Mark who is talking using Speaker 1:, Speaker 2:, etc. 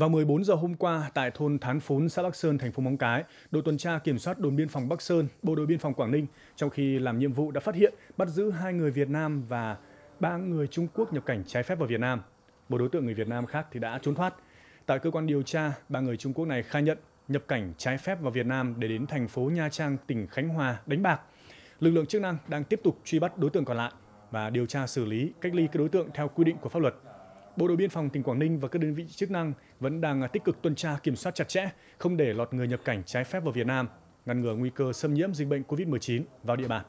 Speaker 1: Vào 14 giờ hôm qua, tại thôn Thán Phốn, xã Bắc Sơn, thành phố Móng Cái, đội tuần tra kiểm soát đồn biên phòng Bắc Sơn, bộ đội biên phòng Quảng Ninh, trong khi làm nhiệm vụ đã phát hiện, bắt giữ hai người Việt Nam và ba người Trung Quốc nhập cảnh trái phép vào Việt Nam. Một đối tượng người Việt Nam khác thì đã trốn thoát. Tại cơ quan điều tra, ba người Trung Quốc này khai nhận nhập cảnh trái phép vào Việt Nam để đến thành phố Nha Trang, tỉnh Khánh Hòa đánh bạc. Lực lượng chức năng đang tiếp tục truy bắt đối tượng còn lại và điều tra xử lý, cách ly các đối tượng theo quy định của pháp luật. Bộ đội biên phòng tỉnh Quảng Ninh và các đơn vị chức năng vẫn đang à, tích cực tuần tra kiểm soát chặt chẽ, không để lọt người nhập cảnh trái phép vào Việt Nam, ngăn ngừa nguy cơ xâm nhiễm dịch bệnh COVID-19 vào địa bàn.